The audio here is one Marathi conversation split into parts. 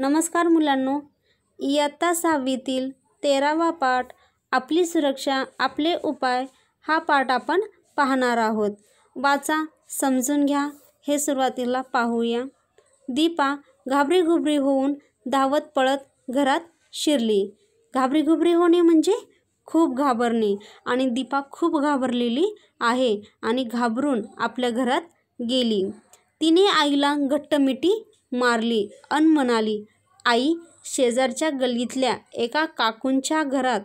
नमस्कार मुलांनो इयत्ता सहावीतील तेरावा पाठ आपली सुरक्षा आपले उपाय हा पाठ आपण पाहणार आहोत वाचा समजून घ्या हे सुरुवातीला पाहूया दीपा घाबरीघुबरी होऊन धावत पळत घरात शिरली घाबरीघुबरी होणे म्हणजे खूप घाबरणे आणि दीपा खूप घाबरलेली आहे आणि घाबरून आपल्या घरात गेली तिने आईला घट्ट मारली अन म्हणाली आई शेजारच्या गल्लीतल्या एका काकूंच्या घरात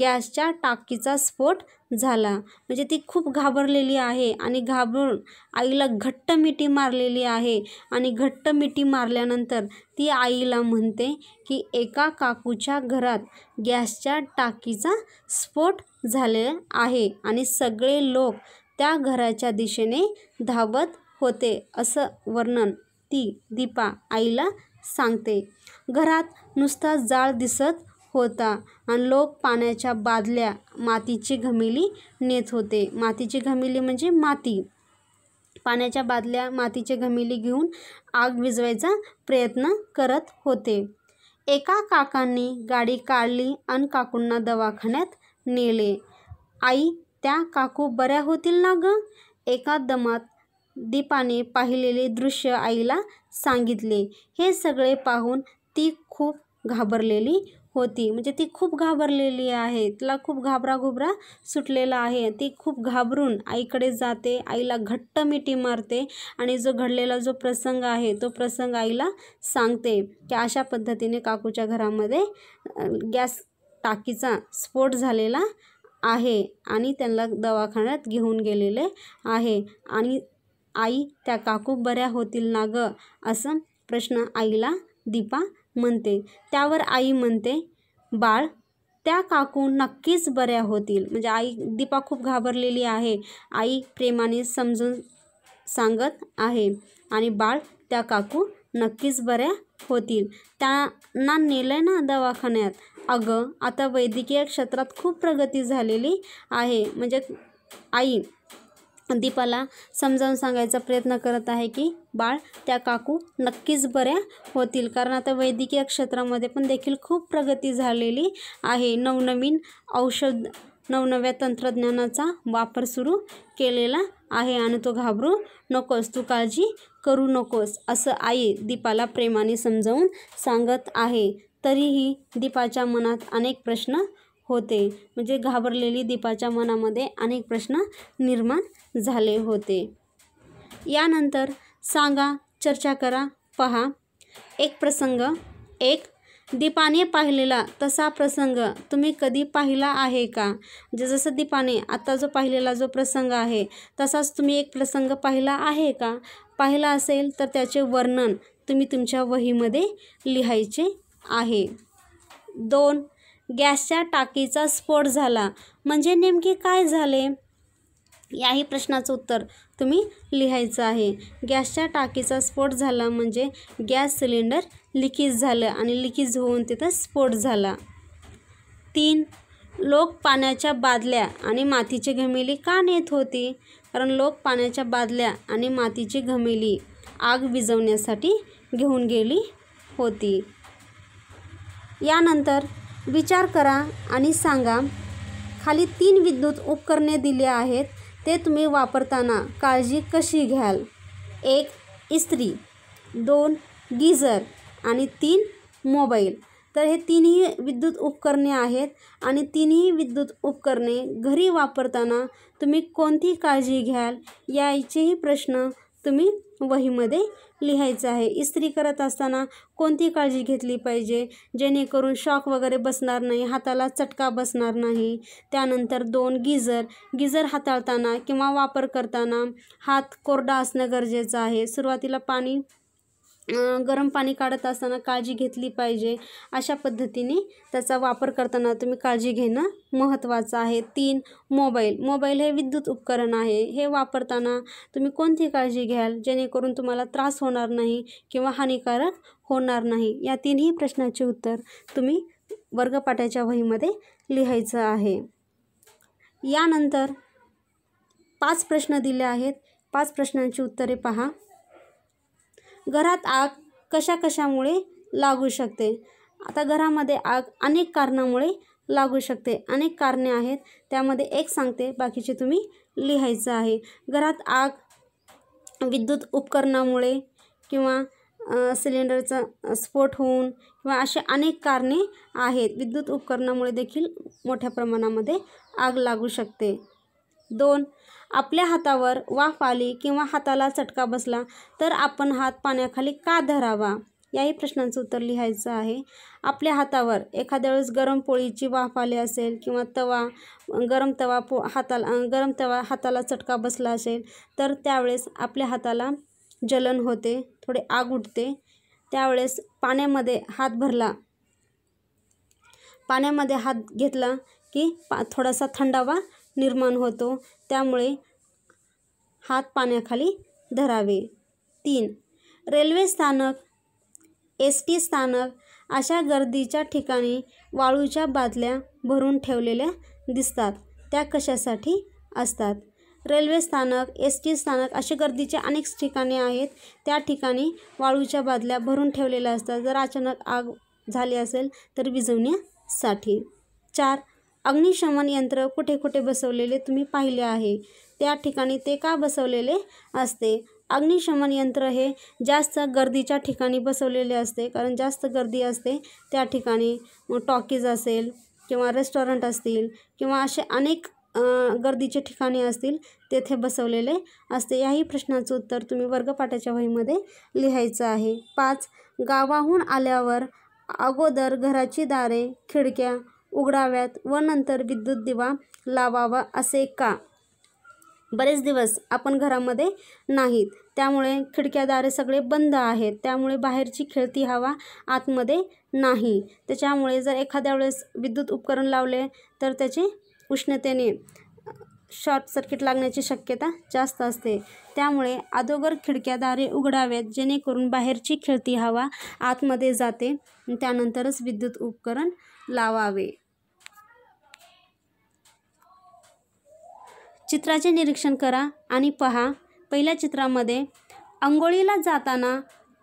गॅसच्या टाकीचा स्फोट झाला म्हणजे ती खूप घाबरलेली आहे आणि घाबरून आईला घट्ट मिठी मारलेली आहे आणि घट्ट मिठी मारल्यानंतर ती आईला म्हणते की एका काकूच्या घरात गॅसच्या टाकीचा स्फोट झाले आहे आणि सगळे लोक त्या घराच्या दिशेने धावत होते असं वर्णन ती दीपा आईला सांगते घरात नुसता जाळ दिसत होता आणि लोक पाण्याच्या बादल्या मातीची घमिली नेत होते मातीची घमिली म्हणजे माती पाण्याच्या बादल्या मातीचे घमिली घेऊन आग विजवायचा प्रयत्न करत होते एका काकांनी गाडी काढली आणि काकूंना दवाखान्यात नेले आई त्या काकू बऱ्या होतील ना गं एका दमात दीपाने पाहिलेले दृश्य आईला सांगितले हे सगळे पाहून ती खूप घाबरलेली होती म्हणजे ती खूप घाबरलेली आहे तिला खूप घाबराघुबरा सुटलेला आहे ती खूप घाबरून आईकडे जाते आईला घट्ट मिठी मारते आणि जो घडलेला जो प्रसंग आहे तो प्रसंग आईला सांगते की अशा पद्धतीने काकूच्या घरामध्ये गॅस टाकीचा स्फोट झालेला आहे आणि त्यांना दवाखान्यात घेऊन गेलेले आहे आणि आई त्या काकू बऱ्या होतील ना ग असं प्रश्न आईला दीपा म्हणते त्यावर आई म्हणते बाळ त्या काकू नक्कीच बऱ्या होतील म्हणजे आई दीपा खूप घाबरलेली आहे आई प्रेमाने समजून सांगत आहे आणि बाळ त्या काकू नक्कीच बऱ्या होतील त्यांना नेलं ना दवाखान्यात अगं आता वैद्यकीय क्षेत्रात खूप प्रगती झालेली आहे म्हणजे आई दीपाला समजावून सांगायचा प्रयत्न करत आहे की बाळ त्या काकू नक्कीच बऱ्या होतील कारण आता वैद्यकीय क्षेत्रामध्ये पण देखील खूप प्रगती झालेली आहे नवनवीन औषध नवनव्या तंत्रज्ञानाचा वापर सुरू केलेला आहे आणि तो घाबरू नकोस तू काळजी करू नकोस असं आई दीपाला प्रेमाने समजावून सांगत आहे तरीही दीपाच्या मनात अनेक प्रश्न होते म्हणजे घाबरलेली दीपाच्या मनामध्ये अनेक प्रश्न निर्माण झाले होते यानंतर सांगा चर्चा करा पहा एक प्रसंग एक दीपाने पाहिलेला तसा प्रसंग तुम्ही कधी पाहिला आहे का म्हणजे जसं दीपाने आत्ता जो पाहिलेला जो प्रसंग आहे तसाच तुम्ही एक प्रसंग पाहिला आहे का पाहिला असेल तर त्याचे वर्णन तुम्ही तुमच्या वहीमध्ये लिहायचे आहे दोन गॅसच्या टाकीचा स्फोट झाला म्हणजे नेमके काय झाले याही प्रश्नाचं उत्तर तुम्ही लिहायचं आहे गॅसच्या टाकीचा स्फोट झाला म्हणजे गॅस सिलेंडर लिकेज झालं आणि लिकेज होऊन तिथं स्फोट झाला तीन लोक पाण्याच्या बादल्या आणि मातीची घमेली का नेत होती कारण लोक पाण्याच्या बादल्या आणि मातीची घमेली आग विझवण्यासाठी घेऊन गेली होती यानंतर विचार करा आणि सांगा खाली तीन विद्युत उपकरणे दिली आहेत ते तुम्ही वापरताना काळजी कशी घ्याल एक इस्त्री दोन गीजर, आणि तीन मोबाईल तर हे तीनही विद्युत उपकरणे आहेत आणि तीनही विद्युत उपकरणे घरी वापरताना तुम्ही कोणती काळजी घ्याल याचेही प्रश्न तुम्ही वहीमध्ये लिहायचं आहे इस्त्री करत असताना कोणती काळजी घेतली पाहिजे जेणेकरून शॉक वगैरे बसणार नाही हाताला चटका बसणार नाही त्यानंतर दोन गिझर गिझर हाताळताना किंवा वापर करताना हात कोरडा असणं गरजेचं आहे सुरुवातीला पाणी गरम पाणी काढत असताना काळजी घेतली पाहिजे अशा पद्धतीने त्याचा वापर करताना तुम्ही काळजी घेणं महत्त्वाचं आहे तीन मोबाईल मोबाईल हे विद्युत उपकरण आहे हे वापरताना तुम्ही कोणती काळजी घ्याल जेणेकरून तुम्हाला त्रास होणार नाही किंवा हानिकारक होणार नाही या तीनही प्रश्नाचे उत्तर तुम्ही वर्गपाठाच्या वहीमध्ये लिहायचं आहे यानंतर पाच प्रश्न दिले आहेत पाच प्रश्नांची उत्तरे पहा घरात आग कशा कशामुळे लागू शकते आता घरामध्ये आग अनेक कारणामुळे लागू शकते अनेक कारणे आहेत त्यामध्ये एक सांगते बाकीचे तुम्ही लिहायचं आहे घरात आग विद्युत उपकरणामुळे किंवा सिलेंडरचा स्फोट होऊन किंवा असे अनेक कारणे आहेत विद्युत उपकरणामुळे देखील मोठ्या प्रमाणामध्ये आग लागू शकते दोन आपल्या हातावर वाफ आली किंवा हाताला चटका बसला तर आपण हात पाण्याखाली का धरावा याही प्रश्नांचं उत्तर लिहायचं आहे आपल्या हातावर एखाद्या वेळेस गरम पोळीची वाफ आली असेल किंवा तवा गरम तवा पो हाताला गरम तवा हाताला चटका बसला असेल तर त्यावेळेस आपल्या हाताला जलन होते थोडे आग उठते त्यावेळेस पाण्यामध्ये हात भरला पाण्यामध्ये हात घेतला की पा थोडासा थंडावा निर्माण होतो त्यामुळे हात पाण्याखाली धरावे तीन रेल्वे स्थानक एस टी स्थानक अशा गर्दीच्या ठिकाणी वाळूच्या बादल्या भरून ठेवलेल्या दिसतात त्या कशासाठी असतात रेल्वे स्थानक एस टी स्थानक असे गर्दीचे अनेक ठिकाणे आहेत त्या ठिकाणी वाळूच्या बादल्या भरून ठेवलेल्या असतात जर अचानक आग झाली असेल तर विझवण्यासाठी चार अग्निशमन यंत्र कुठे कुठे बसवलेले तुम्ही पाहिले आहे त्या ठिकाणी ते का बसवलेले असते अग्निशमन यंत्र हे जास्त गर्दीच्या ठिकाणी बसवलेले असते कारण जास्त गर्दी असते त्या ठिकाणी टॉकीज असेल किंवा रेस्टॉरंट असतील किंवा असे अनेक गर्दीचे ठिकाणी असतील तेथे बसवलेले असते याही प्रश्नाचं उत्तर तुम्ही वर्गपाठाच्या वहीमध्ये लिहायचं आहे पाच गावाहून आल्यावर अगोदर घराची दारे खिडक्या उघडाव्यात व नंतर विद्युत दिवा लावावा असे का बरेच दिवस आपण घरामध्ये नाहीत त्यामुळे खिडक्यादारे सगळे बंद आहेत त्यामुळे बाहेरची खेळती हवा आतमध्ये नाही त्याच्यामुळे जर एखाद्या वेळेस विद्युत उपकरण लावले तर त्याचे उष्णतेने शॉर्ट सर्किट लागण्याची शक्यता जास्त असते त्यामुळे अदोगर खिडक्यादारे उघडाव्यात जेणेकरून बाहेरची खेळती हवा आतमध्ये जाते त्यानंतरच विद्युत उपकरण लावावे चित्राचे निरीक्षण करा आणि पहा पहिल्या चित्रामध्ये आंघोळीला जाताना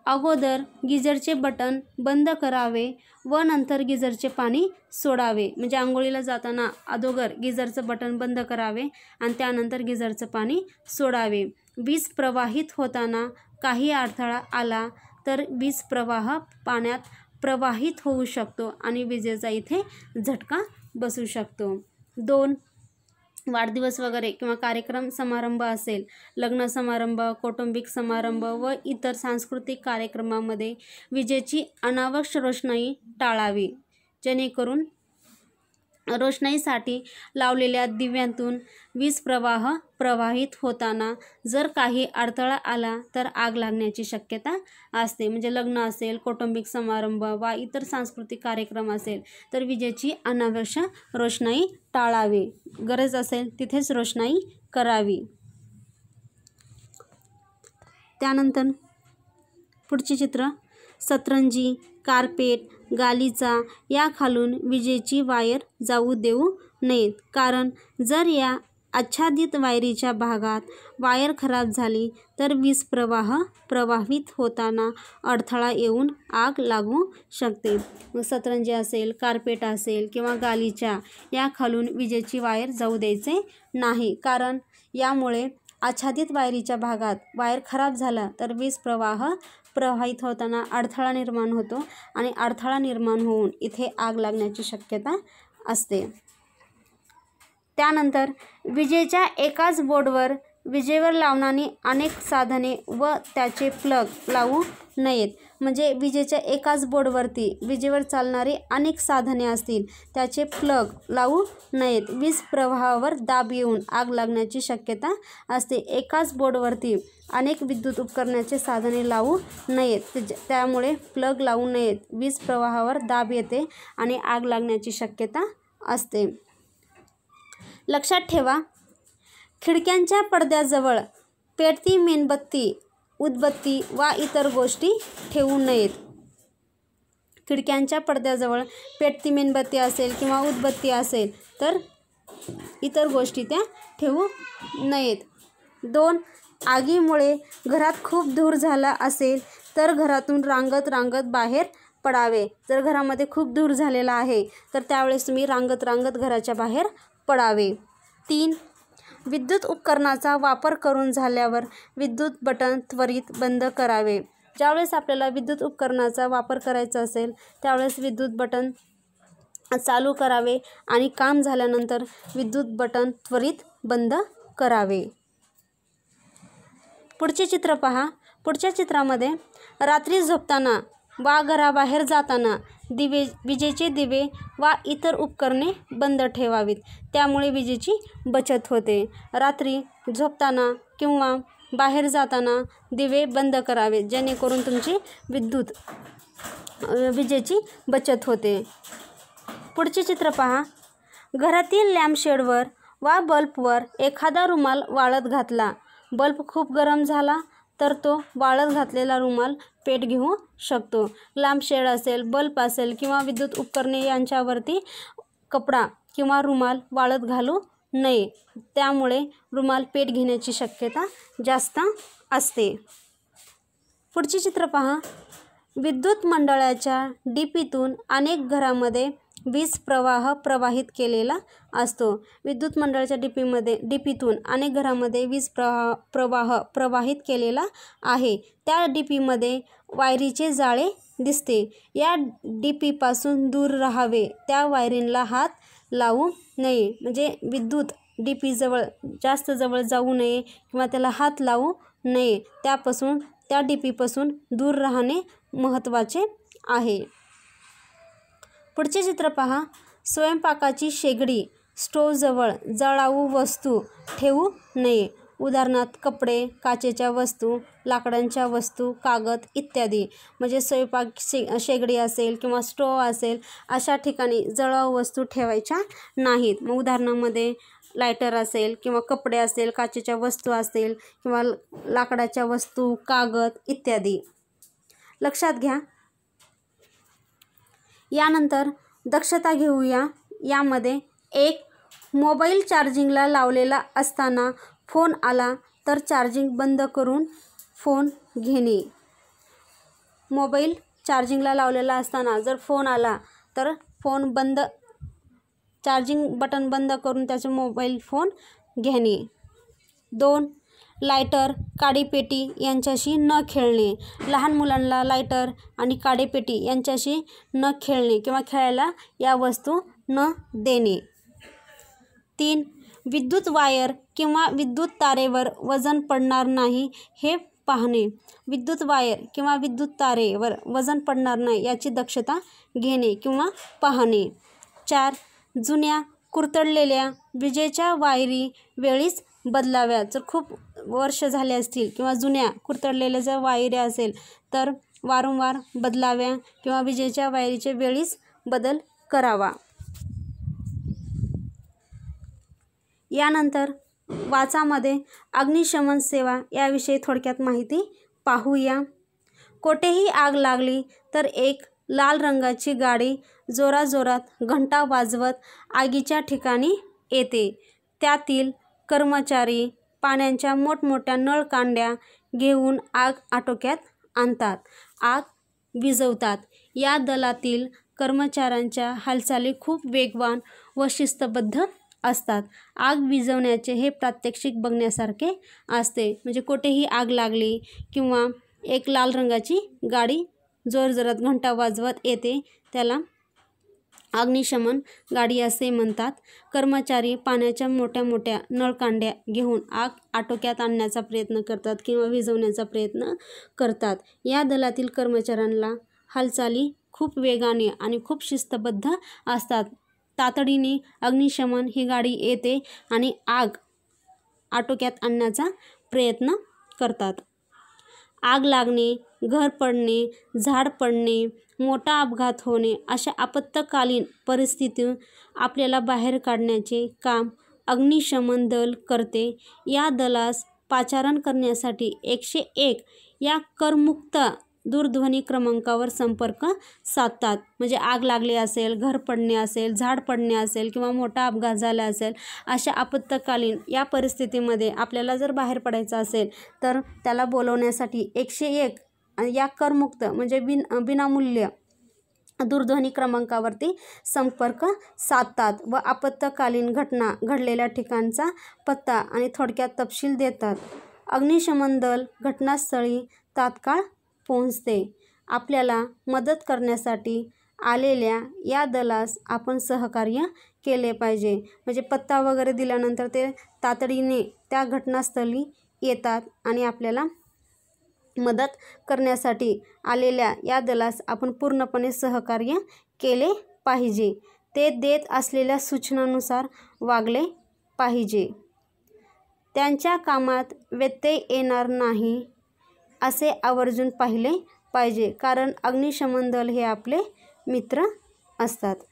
अगोदर गिजरचे बटन बंद करावे व नंतर गिजरचे पाणी सोडावे म्हणजे आंघोळीला जाताना अगोदर गिजरचं बटन बंद करावे आणि त्यानंतर गिजरचं पाणी सोडावे वीज प्रवाहित होताना काही अडथळा आला तर वीज प्रवाह पाण्यात प्रवाहित होऊ शकतो आणि विजेचा इथे झटका बसू शकतो दोन वाढदिवस वगैरे किंवा कार्यक्रम समारंभ असेल लग्न समारंभ कौटुंबिक समारंभ व इतर सांस्कृतिक कार्यक्रमामध्ये विजेची अनावश्यक रोषणाई टाळावी जेणेकरून रोषणाईसाठी लावलेल्या दिव्यांतून वीज प्रवाह प्रवाहित होताना जर काही अडथळा आला तर आग लागण्याची शक्यता असते म्हणजे लग्न असेल कौटुंबिक समारंभ वा इतर सांस्कृतिक कार्यक्रम असेल तर विजेची अनावश्यक रोषणाई टाळावी गरज असेल तिथेच रोषणाई करावी त्यानंतर पुढचे चित्र सतरंजी कार्पेट या याखालून विजेची वायर जाऊ देऊ नयेत कारण जर या आच्छादित वायरीच्या भागात वायर खराब झाली तर वीज प्रवाह प्रवाहित होताना अडथळा येऊन आग लागू शकते सतरंजी असेल कार्पेट असेल किंवा गालीच्या या खालून विजेची वायर जाऊ द्यायचे नाही कारण यामुळे आच्छादित वायरीच्या भागात वायर खराब झाला तर वीज प्रवाह प्रवाहित होताना अडथळा निर्माण होतो आणि अडथळा निर्माण होऊन इथे आग लागण्याची शक्यता असते त्यानंतर विजेच्या एकाच बोर्डवर विजेवर लावणारी अनेक साधने व त्याचे प्लग लावू नयेत म्हणजे विजेच्या एकाच बोर्डवरती विजेवर चालणारी अनेक साधने असतील त्याचे प्लग लावू नयेत वीज प्रवाहावर दाब येऊन आग लागण्याची शक्यता असते एकाच बोर्डवरती अनेक विद्युत उपकरणाचे साधने लावू नयेत त्यामुळे प्लग लावू नयेत वीज प्रवाहावर दाब येते आणि आग लागण्याची शक्यता असते लक्षात ठेवा खिडक्यांच्या पडद्याजवळ पेटती मेणबत्ती उदबत्ती वा इतर गोष्टी ठेवू नयेत खिडक्यांच्या पडद्याजवळ पेटती मेणबत्ती असेल किंवा उदबत्ती असेल तर इतर गोष्टी त्या ठेवू नयेत दोन आगीमुळे घरात खूप धूर झाला असेल तर घरातून रांगत रांगत बाहेर पडावे जर घरामध्ये खूप धूर झालेला आहे तर त्यावेळेस तुम्ही रांगत रांगत घराच्या बाहेर पडावे तीन विद्युत उपकरणाचा वापर करून झाल्यावर विद्युत बटन त्वरित बंद करावे ज्यावेळेस आपल्याला विद्युत उपकरणाचा वापर करायचा असेल त्यावेळेस विद्युत बटन चालू करावे आणि काम झाल्यानंतर विद्युत बटन त्वरित बंद करावे पुढचे चित्र पहा पुढच्या चित्रामध्ये रात्री झोपताना वा घराबाहेर जाताना दिवे विजेचे दिवे वा इतर उपकरणे बंद ठेवावीत त्यामुळे विजेची बचत होते रात्री झोपताना किंवा बाहेर जाताना दिवे बंद करावेत जेणेकरून तुमची विद्युत विजेची बचत होते पुढचे चित्र पहा घरातील लॅम्पशेडवर वा बल्बवर एखादा रुमाल वाळत घातला बल्ब खूप गरम झाला तर तो वाळत घातलेला रुमाल पेट घेऊ शकतो लांब शेड असेल बल्ब असेल किंवा विद्युत उपकरणे यांच्यावरती कपडा किंवा रुमाल वाळत घालू नये त्यामुळे रुमाल पेट घेण्याची शक्यता जास्त असते पुढचे चित्र पहा विद्युत मंडळाच्या डीपीतून अनेक घरामध्ये वीज प्रवाह प्रवाहित केलेला असतो विद्युत मंडळाच्या डीपीमध्ये डीपीतून अनेक घरामध्ये वीज प्रवाह प्रवाह प्रवाहित केलेला आहे त्या डीपीमध्ये वायरीचे जाळे दिसते या डीपीपासून दूर राहावे त्या वायरींला हात लावू नये म्हणजे विद्युत जवळ जास्त जवळ जाऊ नये किंवा त्याला हात लावू नये त्यापासून त्या डीपीपासून दूर राहणे महत्त्वाचे आहे पुढचे चित्र पहा स्वयंपाकाची शेगडी स्टोवजवळ जळाऊ वस्तू ठेवू नये उदाहरणार्थ कपडे काचेच्या वस्तू लाकडांच्या वस्तू कागद इत्यादी म्हणजे स्वयंपाक शे शेगडी असेल किंवा स्टोव असेल अशा ठिकाणी जळाऊ वस्तू ठेवायच्या नाहीत मग उदाहरणामध्ये लायटर असेल किंवा कपडे असेल काचेच्या वस्तू असेल किंवा लाकडाच्या वस्तू कागद इत्यादी लक्षात घ्या यानंतर दक्षता घेऊया यामध्ये एक मोबाईल चार्जिंगला लावलेला असताना फोन आला तर चार्जिंग बंद करून फोन घेणे मोबाईल चार्जिंगला लावलेला असताना जर फोन आला तर फोन बंद चार्जिंग बटन बंद करून त्याचे मोबाईल फोन घेणे दोन लायटर काडीपेटी यांच्याशी न खेळणे लहान मुलांना लायटर आणि काडीपेटी यांच्याशी न खेळणे किंवा खेळायला या वस्तू न देणे तीन विद्युत वायर किंवा विद्युत तारेवर वजन पडणार नाही हे पाहणे विद्युत वायर किंवा विद्युत तारेवर वजन पडणार नाही याची दक्षता घेणे किंवा पाहणे चार जुन्या कुरतडलेल्या विजेच्या वायरी वेळीच बदलाव्या जर खूप वर्ष झाले असतील किंवा जुन्या कुरतडलेल्या जर वायऱ्या असेल तर वारंवार बदलाव्या किंवा विजेच्या वायरीच्या वेळीच बदल करावा यानंतर वाचामध्ये अग्निशमन सेवा याविषयी थोडक्यात माहिती पाहूया कोठेही आग लागली तर एक लाल रंगाची गाडी जोराजोरात घंटा वाजवत आगीच्या ठिकाणी येते त्यातील कर्मचारी पाण्याच्या मोठमोठ्या नळकांड्या घेऊन आग आटोक्यात आणतात आग विझवतात या दलातील कर्मचाऱ्यांच्या हालचाली खूप वेगवान व शिस्तबद्ध असतात आग विझवण्याचे हे प्रात्यक्षिक बघण्यासारखे असते म्हणजे कुठेही आग लागली किंवा एक लाल रंगाची गाडी जोरजोरात घंटा वाजवत येते त्याला अग्निशमन गाडी असे म्हणतात कर्मचारी पाण्याच्या मोठ्या मोठ्या नळकांड्या घेऊन आग आटोक्यात आणण्याचा प्रयत्न करतात किंवा विझवण्याचा प्रयत्न करतात या दलातील कर्मचाऱ्यांना हालचाली खूप वेगाने आणि खूप शिस्तबद्ध असतात तातडीने अग्निशमन ही गाडी येते आणि आग आटोक्यात आणण्याचा प्रयत्न करतात आग लागणे घर पडणे झाड पडणे मोठा अपघात होणे अशा आपत्कालीन परिस्थितीतून आपल्याला बाहेर काढण्याचे काम अग्निशमन दल करते या दलास पाचारण करण्यासाठी एकशे एक या करमुक्त दूरध्वनी क्रमांकावर संपर्क साधतात म्हणजे आग लागली असेल घर पडणे असेल झाड पडणे असेल किंवा मोठा अपघात झाला असेल अशा आपत्कालीन या परिस्थितीमध्ये आपल्याला जर बाहेर पडायचं असेल तर त्याला बोलवण्यासाठी एकशे एक या करमुक्त म्हणजे बिन विनामूल्य दूरध्वनी क्रमांकावरती संपर्क साधतात व आपत्कालीन घटना घडलेल्या ठिकाणचा पत्ता आणि थोडक्यात तपशील देतात अग्निशमन दल घटनास्थळी तात्काळ पोहोचते आपल्याला मदत करण्यासाठी आलेल्या या दलास आपण सहकार्य केले पाहिजे म्हणजे पत्ता वगैरे दिल्यानंतर ते तातडीने त्या घटनास्थळी येतात आणि आपल्याला मदत करण्यासाठी आलेल्या या दलास आपण पूर्णपणे सहकार्य केले पाहिजे ते देत असलेल्या सूचनानुसार वागले पाहिजे त्यांच्या कामात व्यत्यय येणार नाही असे आवर्जून पाहिले पाहिजे कारण अग्निशमन दल हे आपले मित्र असतात